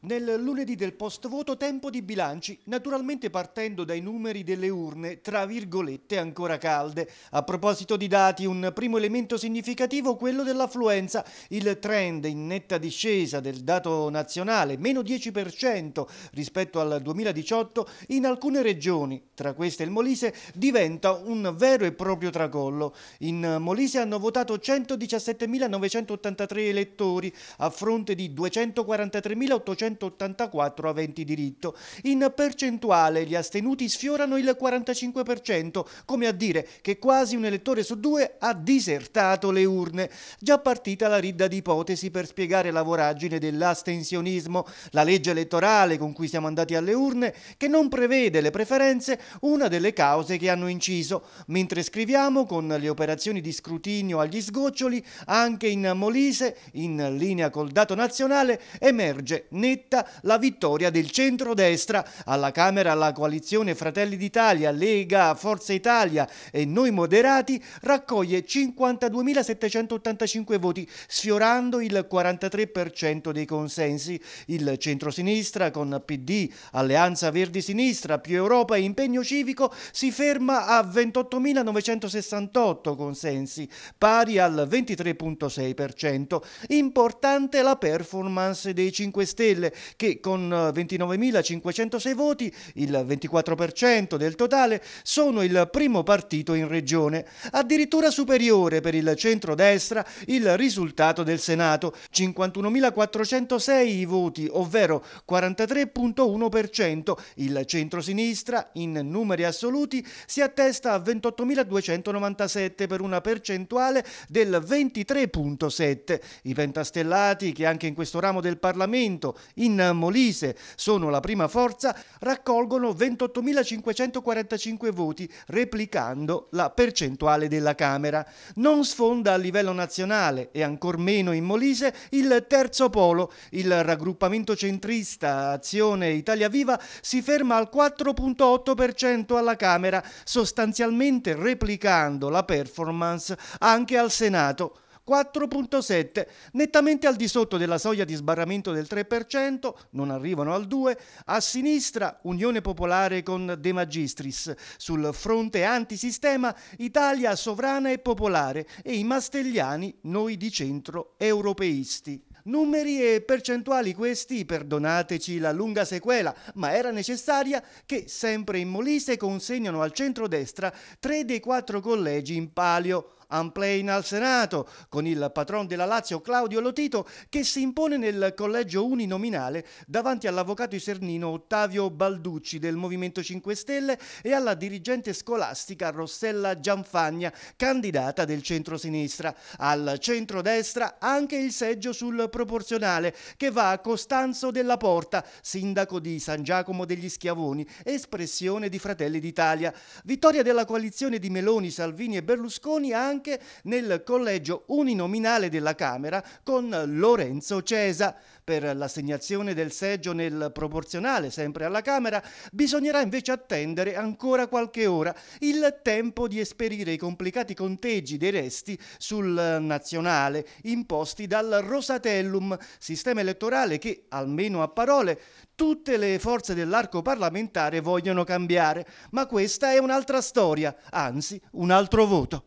Nel lunedì del post-voto tempo di bilanci, naturalmente partendo dai numeri delle urne, tra virgolette ancora calde. A proposito di dati, un primo elemento significativo quello dell'affluenza. Il trend in netta discesa del dato nazionale, meno 10% rispetto al 2018, in alcune regioni, tra queste il Molise, diventa un vero e proprio tracollo. In Molise hanno votato 117.983 elettori, a fronte di 243.800 184 aventi diritto. In percentuale gli astenuti sfiorano il 45%, come a dire che quasi un elettore su due ha disertato le urne. Già partita la ridda di ipotesi per spiegare la voragine dell'astensionismo, la legge elettorale con cui siamo andati alle urne, che non prevede le preferenze, una delle cause che hanno inciso. Mentre scriviamo, con le operazioni di scrutinio agli sgoccioli, anche in Molise, in linea col dato nazionale, emerge netto netta la vittoria del centrodestra. Alla Camera la coalizione Fratelli d'Italia, Lega, Forza Italia e Noi Moderati raccoglie 52.785 voti, sfiorando il 43% dei consensi. Il centrosinistra con PD, Alleanza Verdi Sinistra, più Europa e Impegno Civico si ferma a 28.968 consensi, pari al 23.6%. Importante la performance dei 5 Stelle Israele che con 29.506 eh, voti, il 24% del totale, sono il primo partito in regione, addirittura superiore per il centro-destra il risultato del Senato, 51.406 voti, ovvero 43.1%, il centro-sinistra, in numeri assoluti si attesta a 28.297 per una percentuale del 23.7. I pentastellati che anche in questo ramo del Parlamento in Molise sono la prima forza, raccolgono 28.545 voti, replicando la percentuale della Camera. Non sfonda a livello nazionale e ancor meno in Molise il terzo polo. Il raggruppamento centrista Azione Italia Viva si ferma al 4.8% alla Camera, sostanzialmente replicando la performance anche al Senato. 4.7, nettamente al di sotto della soglia di sbarramento del 3%, non arrivano al 2%, a sinistra Unione Popolare con De Magistris, sul fronte antisistema Italia sovrana e popolare e i Mastelliani noi di centro europeisti. Numeri e percentuali questi, perdonateci la lunga sequela, ma era necessaria che sempre in Molise consegnano al centrodestra tre dei quattro collegi in palio un Amplein al Senato, con il patron della Lazio Claudio Lotito che si impone nel collegio uninominale davanti all'avvocato isernino Ottavio Balducci del Movimento 5 Stelle e alla dirigente scolastica Rossella Gianfagna, candidata del centro-sinistra. Al centro-destra anche il seggio sul proporzionale che va a Costanzo della Porta, sindaco di San Giacomo degli Schiavoni, espressione di Fratelli d'Italia. Vittoria della coalizione di Meloni, Salvini e Berlusconi anche anche nel collegio uninominale della Camera con Lorenzo Cesa. Per l'assegnazione del seggio nel proporzionale, sempre alla Camera, bisognerà invece attendere ancora qualche ora il tempo di esperire i complicati conteggi dei resti sul nazionale imposti dal Rosatellum, sistema elettorale che, almeno a parole, tutte le forze dell'arco parlamentare vogliono cambiare, ma questa è un'altra storia, anzi un altro voto.